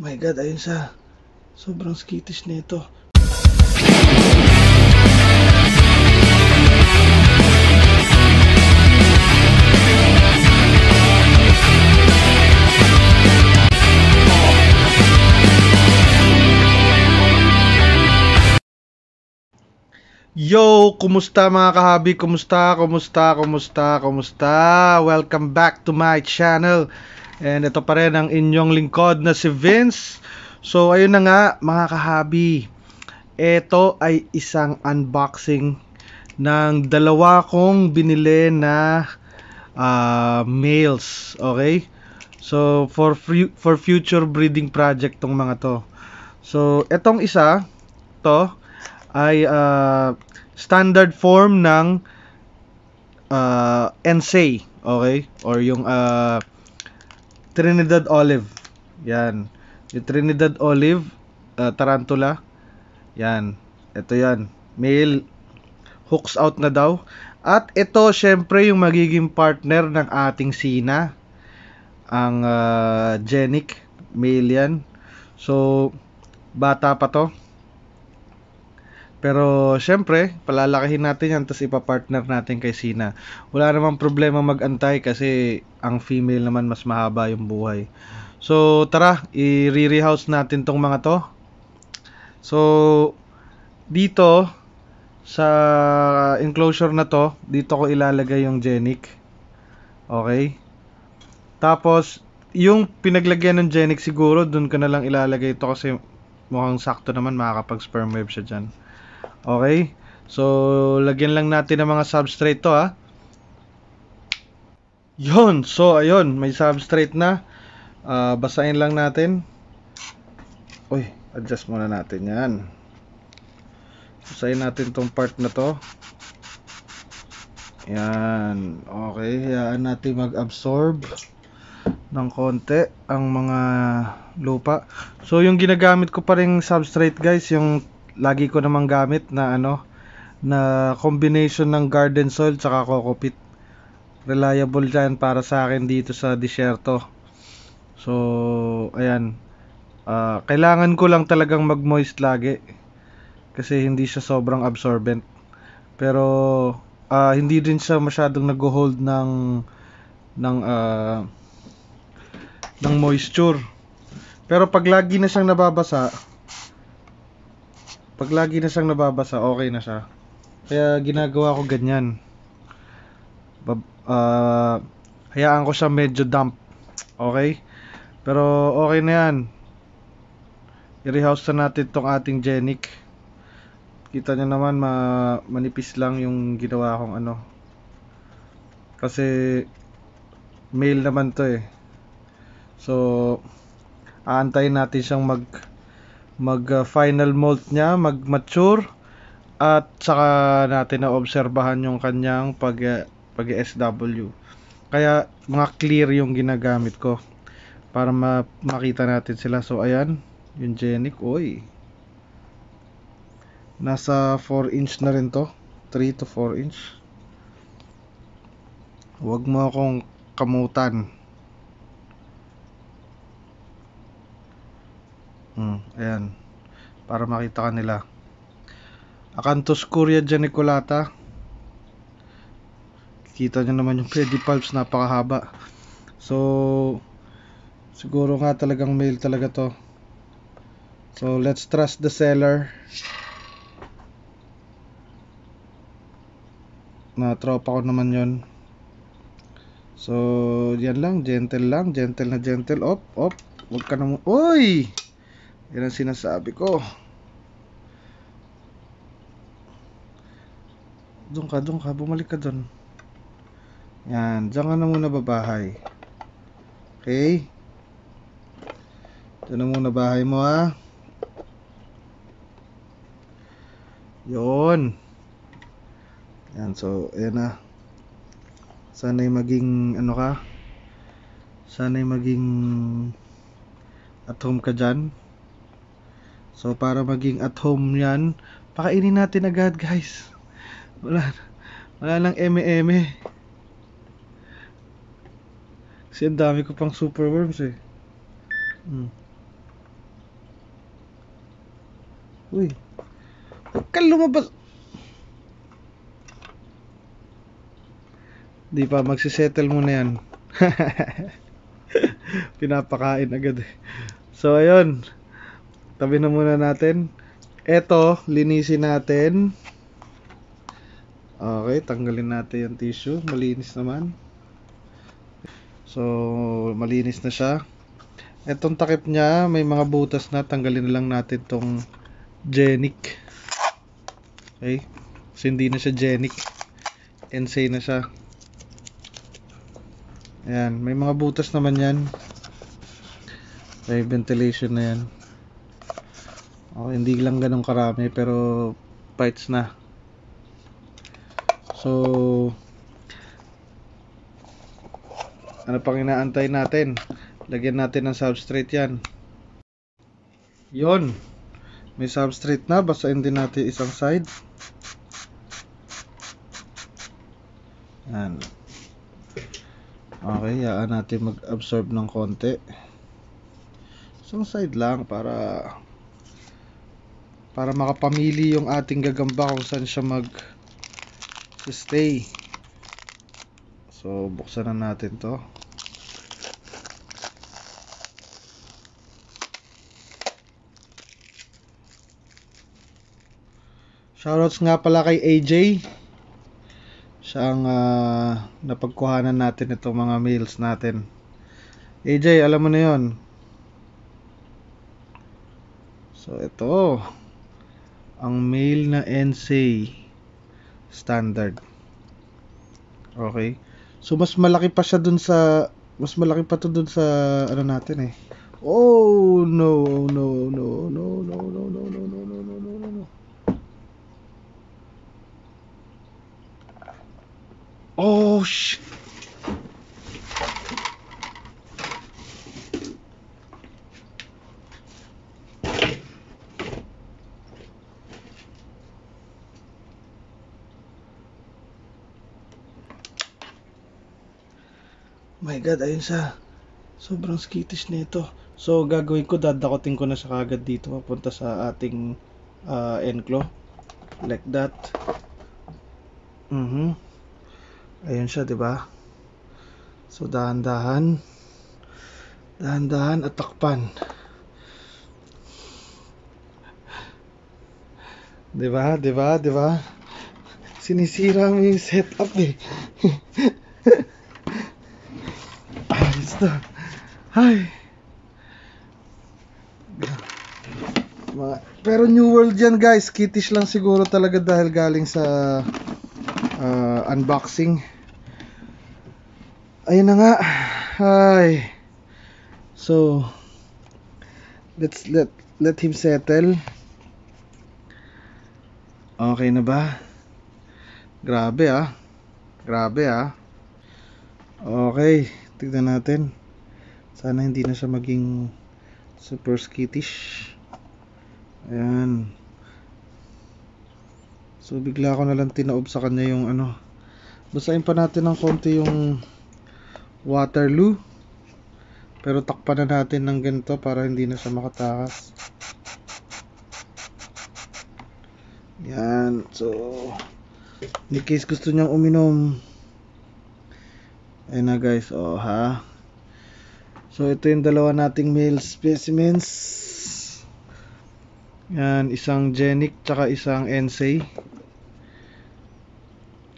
my god ayun siya sobrang skittish nito Yo, kumusta mga kahabi? Kumusta? Kumusta? Kumusta? Kumusta? Welcome back to my channel. And ito pa rin ang inyong lingkod na si Vince. So ayun na nga mga kahabi. Ito ay isang unboxing ng dalawa kong binili na uh, ah, males. Okay? So for for future breeding project tong mga to. So etong isa to ay uh, standard form ng uh, ah, NSA, okay? Or yung uh, Trinidad Olive. Yan. Yung Trinidad Olive, uh, Tarantula. Yan. Ito yan. Male. Hooks out na daw. At ito, syempre, yung magiging partner ng ating Sina. Ang uh, Genic. Male yan. So, bata pa to. Pero syempre, palalakihin natin yan tapos ipapartner natin kay Sina. Wala namang problema magantay kasi ang female naman mas mahaba yung buhay. So tara, i-rehouse natin tong mga to. So dito sa enclosure na to, dito ko ilalagay yung genic. Okay? Tapos yung pinaglagyan ng genic siguro doon ko na lang ilalagay ito kasi mukhang sakto naman makakapag sperm web siya diyan. Okay? So, lagyan lang natin ng mga substrate to ha. Yun! So, ayun. May substrate na. Uh, basahin lang natin. Uy, adjust muna natin yan. Basahin natin tong part na to. Yan. Okay. Hayaan natin mag-absorb ng konti ang mga lupa. So, yung ginagamit ko pa rin substrate guys, yung lagi ko namang gamit na ano na combination ng garden soil tsaka coco kokopit reliable dyan para sa akin dito sa disyerto so ayan uh, kailangan ko lang talagang mag moist lagi kasi hindi siya sobrang absorbent pero uh, hindi din siya masyadong nag-hold ng ng uh, ng moisture pero pag lagi na siyang nababasa pag lagi na siyang nababasa, okay na siya. Kaya ginagawa ko ganyan. Bab, uh, hayaan ko siya medyo dump. Okay? Pero okay na yan. I-rehouse na natin tong ating genic. Kita nyo naman, ma manipis lang yung ginawa kong ano. Kasi, male naman to eh. So, aantayin natin siyang mag mag-final ah, uh, molt niya, mag-mature at saka natin na obserbahan yung kanyang pag ah, pag SW. Kaya mga clear yung ginagamit ko para ma- makita natin sila. So ayan, yung Genic, oy. Nasa 4 inch na rin to. 3 to 4 inch. Huwag mo akong kamutan. Mm, ayan. Para makita ka nila. Acanthus curia geniculata. Kita nyo naman yung pedipalps, napakahaba. So, siguro nga talagang male talaga to. So, let's trust the seller. Na tropa ko naman yon. So, yan lang. Gentle lang. Gentle na gentle. Op, op. Huwag ka na mo. Oy! Yan ang sinasabi ko. Doon ka, doon ka. Bumalik ka doon. Yan. Diyan ka na muna babahay. Okay? Ito na muna bahay mo ha. Yun. Yan. So, ayan na. Sana'y maging ano ka? Sana'y maging at home ka dyan. So, para maging at home yan, pakainin natin agad, guys. Wala, wala lang eme-eme. Kasi ang dami ko pang superworms eh. Hmm. Uy. Huwag ka lumabas. Di pa, magsisettle muna yan. Pinapakain agad eh. So, ayun. Tabi na muna natin. Ito, linisin natin. Okay, tanggalin natin yung tissue. Malinis naman. So, malinis na siya. Etong takip niya, may mga butas na. Tanggalin na lang natin tong genic. Okay. So, hindi na siya genic. Ensay na siya. Ayan, may mga butas naman yan. Okay, ventilation na yan. Oh, hindi lang ganun karami pero parts na. So ano pang inaantay natin? Lagyan natin ng substrate 'yan. 'Yon. May substrate na, basahin din natin isang side. Yan. Okay, yaan natin mag-absorb ng konti. Isang side lang para para makapamili yung ating gagamba kung saan siya mag stay so buksan na natin to Shoutouts nga pala kay AJ. siyang ang uh, napagkuhanan natin itong mga meals natin. AJ, alam mo na 'yon. So ito ang male na NSA standard. Okay? So mas malaki pa siya dun sa mas malaki pa to dun sa ano natin eh. Oh no, no, no, no, no, no, no, no, no, no, no, no, no, no. Oh shit. my god, ayun siya. Sobrang skittish nito. So, gagawin ko, dadakotin ko na siya kagad dito papunta sa ating uh, enclo. Like that. Mm-hmm. Ayun siya, di ba? So, dahan-dahan. Dahan-dahan at takpan. Di ba? Di ba? Di ba? Sinisira mo yung setup eh. artista. Ay. Mga, pero New World yan guys. Kitish lang siguro talaga dahil galing sa uh, unboxing. Ayun na nga. Ay. So let's let let him settle. Okay na ba? Grabe ah. Grabe ah. Okay. Tignan natin. Sana hindi na siya maging super skittish. Ayan. So bigla ko na lang tinaob sa kanya yung ano. Basahin pa natin ng konti yung Waterloo. Pero takpan na natin ng ganito para hindi na siya makatakas. Yan. So, in case gusto niyang uminom Ayan na guys, oh ha. So ito yung dalawa nating male specimens. Yan, isang genic tsaka isang ensay.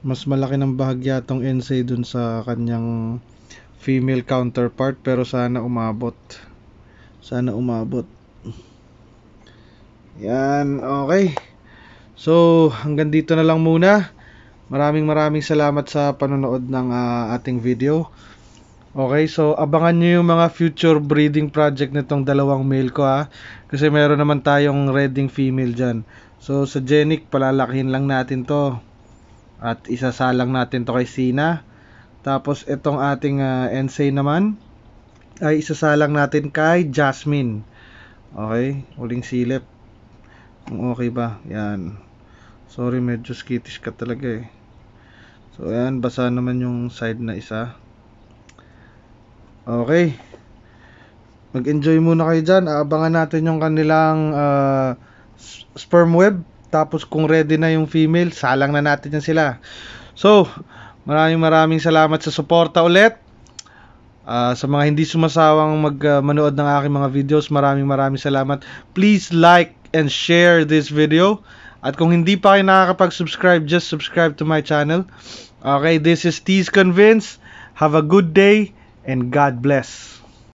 Mas malaki ng bahagya tong ensay dun sa kanyang female counterpart pero sana umabot. Sana umabot. Yan, okay. So, hanggang dito na lang muna. Maraming maraming salamat sa panonood ng uh, ating video. Okay, so abangan nyo yung mga future breeding project nitong dalawang male ko ha. Ah. Kasi meron naman tayong redding female dyan. So sa Genic, palalakihin lang natin to. At isasalang natin to kay Sina. Tapos itong ating uh, ah, NSA naman ay isasalang natin kay Jasmine. Okay, uling silip. Kung okay ba? Yan. Sorry, medyo skittish ka talaga eh. So ayan, basa naman yung side na isa. Okay. Mag-enjoy muna kayo dyan. Aabangan natin yung kanilang uh, sperm web. Tapos kung ready na yung female, salang na natin yan sila. So, maraming maraming salamat sa suporta ulit. Uh, sa mga hindi sumasawang mag, uh, ng aking mga videos, maraming maraming salamat. Please like and share this video. At kung hindi pa kayo nakakapag-subscribe, just subscribe to my channel. Okay, this is T's Convince. Have a good day and God bless.